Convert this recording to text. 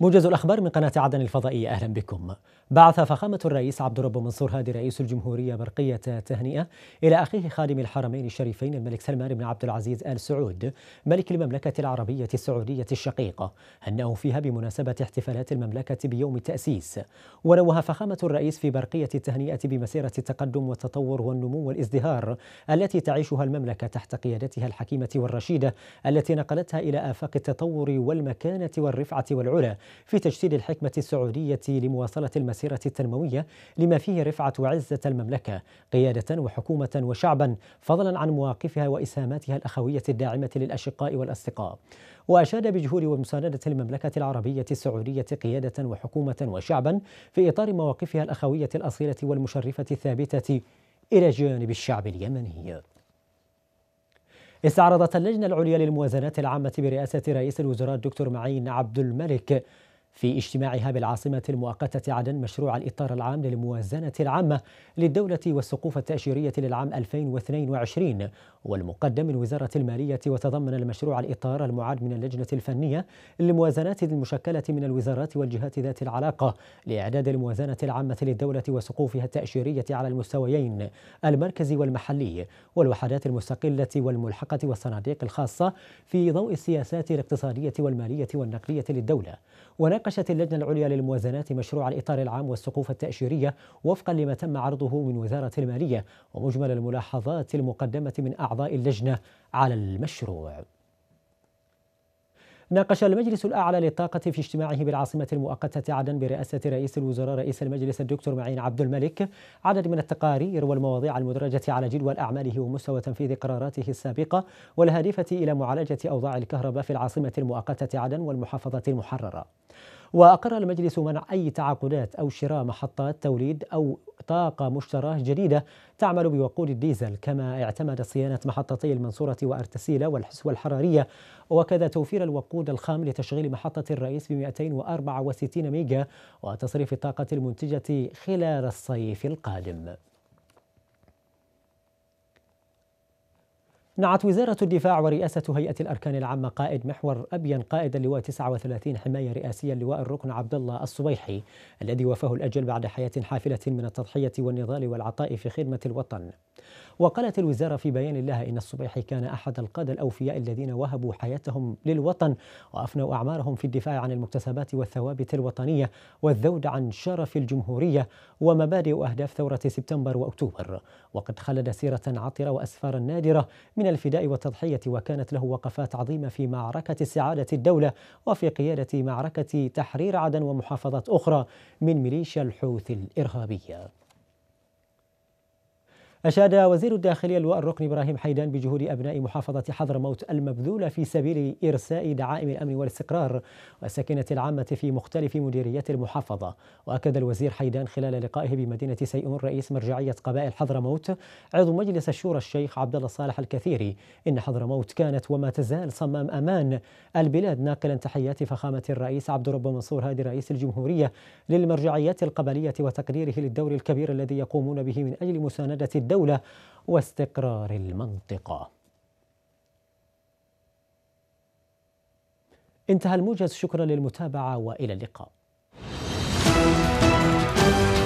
موجز الأخبار من قناة عدن الفضائية أهلا بكم بعث فخامة الرئيس عبد الرب منصور هادي رئيس الجمهورية برقية تهنئة إلى أخيه خادم الحرمين الشريفين الملك سلمان بن عبد العزيز آل سعود ملك المملكة العربية السعودية الشقيقة هنأه فيها بمناسبة احتفالات المملكة بيوم التأسيس ونوه فخامة الرئيس في برقية التهنئة بمسيرة التقدم والتطور والنمو والازدهار التي تعيشها المملكة تحت قيادتها الحكيمة والرشيدة التي نقلتها إلى آفاق التطور والمكانة والرفعة والعلا في تجسيد الحكمة السعودية لمواصلة المسيرة التنموية لما فيه رفعة عزة المملكة قيادة وحكومة وشعبا فضلا عن مواقفها وإسهاماتها الأخوية الداعمة للأشقاء والأصدقاء وأشاد بجهود ومساندة المملكة العربية السعودية قيادة وحكومة وشعبا في إطار مواقفها الأخوية الأصيلة والمشرفة الثابتة إلى جانب الشعب اليمني استعرضت اللجنة العليا للموازنات العامة برئاسة رئيس الوزراء الدكتور معين عبد الملك في اجتماعها بالعاصمة المؤقتة عدن مشروع الإطار العام للموازنة العامة للدولة والسقوف التأشيرية للعام 2022 والمقدم من وزارة المالية وتضمن المشروع الإطار المعاد من اللجنة الفنية للموازنات المشكلة من الوزارات والجهات ذات العلاقة لإعداد الموازنة العامة للدولة وسقوفها التأشيرية على المستويين المركزي والمحلي والوحدات المستقلة والملحقة والصناديق الخاصة في ضوء السياسات الاقتصادية والمالية والنقدية للدولة ناقشت اللجنة العليا للموازنات مشروع الإطار العام والسقوف التأشيرية وفقا لما تم عرضه من وزارة المالية ومجمل الملاحظات المقدمة من أعضاء اللجنة على المشروع ناقش المجلس الأعلى للطاقة في اجتماعه بالعاصمة المؤقتة عدن برئاسة رئيس الوزراء رئيس المجلس الدكتور معين عبد الملك عدد من التقارير والمواضيع المدرجة على جدول أعماله ومستوى تنفيذ قراراته السابقة والهادفة إلى معالجة أوضاع الكهرباء في العاصمة المؤقتة عدن والمحافظة المحررة. وأقر المجلس منع أي تعاقدات أو شراء محطات توليد أو طاقة مشتراه جديدة تعمل بوقود الديزل كما اعتمد صيانة محطتي المنصورة وأرتسيلة والحسوة الحرارية وكذا توفير الوقود الخام لتشغيل محطة الرئيس ب 264 ميجا وتصريف الطاقة المنتجة خلال الصيف القادم نعت وزارة الدفاع ورئاسة هيئة الأركان العامة قائد محور أبين قائد اللواء 39 حماية رئاسية اللواء الركن عبد الله الصبيحي الذي وفاه الأجل بعد حياة حافلة من التضحية والنضال والعطاء في خدمة الوطن. وقالت الوزارة في بيان لها إن الصبيحي كان أحد القادة الأوفياء الذين وهبوا حياتهم للوطن وأفنوا أعمارهم في الدفاع عن المكتسبات والثوابت الوطنية والذود عن شرف الجمهورية ومبادئ وأهداف ثورة سبتمبر وأكتوبر وقد خلد سيرة عطرة وأسفارا نادرة من من الفداء والتضحية وكانت له وقفات عظيمة في معركة سعادة الدولة وفي قيادة معركة تحرير عدن ومحافظات أخرى من ميليشيا الحوثي الإرهابية أشاد وزير الداخلية اللواء الركن إبراهيم حيدان بجهود أبناء محافظة حضرموت المبذولة في سبيل إرساء دعائم الأمن والاستقرار والسكينة العامة في مختلف مديريات المحافظة وأكد الوزير حيدان خلال لقائه بمدينة سيئون رئيس مرجعية قبائل حضرموت عضو مجلس الشورى الشيخ عبد الله صالح الكثيري إن حضرموت كانت وما تزال صمام أمان البلاد ناقلا تحيات فخامة الرئيس عبد الرب منصور هادي رئيس الجمهورية للمرجعيات القبلية وتقديره للدور الكبير الذي يقومون به من أجل مساندة الدولة الدولة واستقرار المنطقة انتهى الموجز شكرا للمتابعة وإلى اللقاء